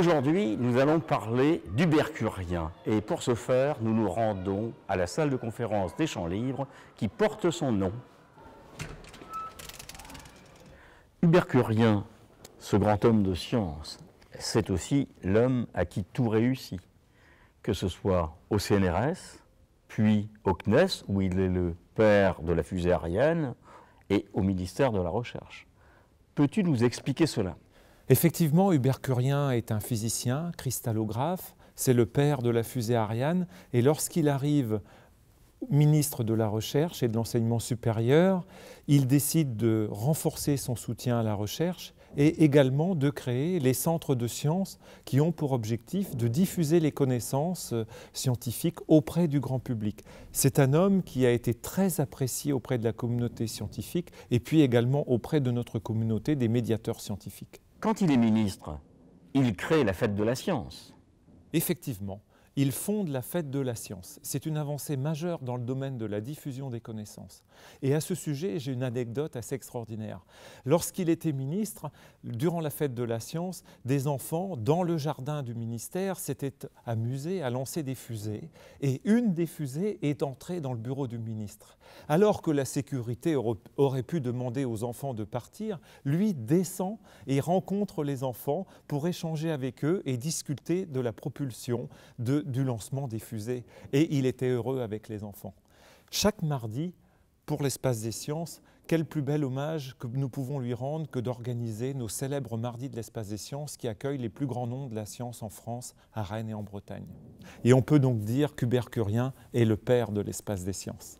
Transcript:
Aujourd'hui, nous allons parler d'Ubercurien Et pour ce faire, nous nous rendons à la salle de conférence des Champs Libres qui porte son nom. Hubercurien, ce grand homme de science, c'est aussi l'homme à qui tout réussit, que ce soit au CNRS, puis au CNES, où il est le père de la fusée aérienne, et au ministère de la Recherche. Peux-tu nous expliquer cela Effectivement, Hubert Curien est un physicien, cristallographe, c'est le père de la fusée Ariane, et lorsqu'il arrive ministre de la Recherche et de l'Enseignement supérieur, il décide de renforcer son soutien à la recherche et également de créer les centres de sciences qui ont pour objectif de diffuser les connaissances euh, scientifiques auprès du grand public. C'est un homme qui a été très apprécié auprès de la communauté scientifique et puis également auprès de notre communauté des médiateurs scientifiques quand il est ministre, il crée la fête de la science. Effectivement il fonde la fête de la science. C'est une avancée majeure dans le domaine de la diffusion des connaissances. Et à ce sujet, j'ai une anecdote assez extraordinaire. Lorsqu'il était ministre, durant la fête de la science, des enfants, dans le jardin du ministère, s'étaient amusés à lancer des fusées. Et une des fusées est entrée dans le bureau du ministre. Alors que la sécurité aurait pu demander aux enfants de partir, lui descend et rencontre les enfants pour échanger avec eux et discuter de la propulsion de du lancement des fusées. Et il était heureux avec les enfants. Chaque mardi, pour l'espace des sciences, quel plus bel hommage que nous pouvons lui rendre que d'organiser nos célèbres mardis de l'espace des sciences qui accueillent les plus grands noms de la science en France, à Rennes et en Bretagne. Et on peut donc dire Curien est le père de l'espace des sciences.